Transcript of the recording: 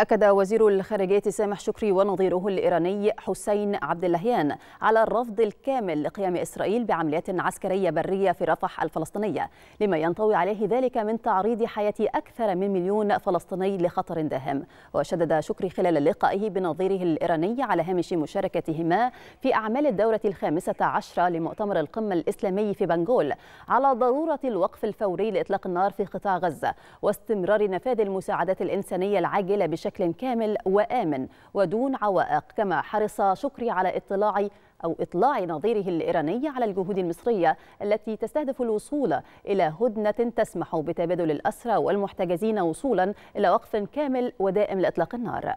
أكد وزير الخارجية سامح شكري ونظيره الإيراني حسين عبد اللهيان على الرفض الكامل لقيام إسرائيل بعمليات عسكرية برية في رفح الفلسطينية لما ينطوي عليه ذلك من تعريض حياة أكثر من مليون فلسطيني لخطر داهم وشدد شكري خلال لقائه بنظيره الإيراني على هامش مشاركتهما في أعمال الدورة الخامسة عشرة لمؤتمر القمة الإسلامي في بنغول على ضرورة الوقف الفوري لإطلاق النار في قطاع غزة واستمرار نفاذ المساعدات الإنسانية العاجلة بشكل بشكل كامل وآمن ودون عوائق كما حرص شكري على اطلاع أو إطلاع نظيره الإيراني على الجهود المصرية التي تستهدف الوصول إلى هدنة تسمح بتبادل الأسرى والمحتجزين وصولا إلى وقف كامل ودائم لإطلاق النار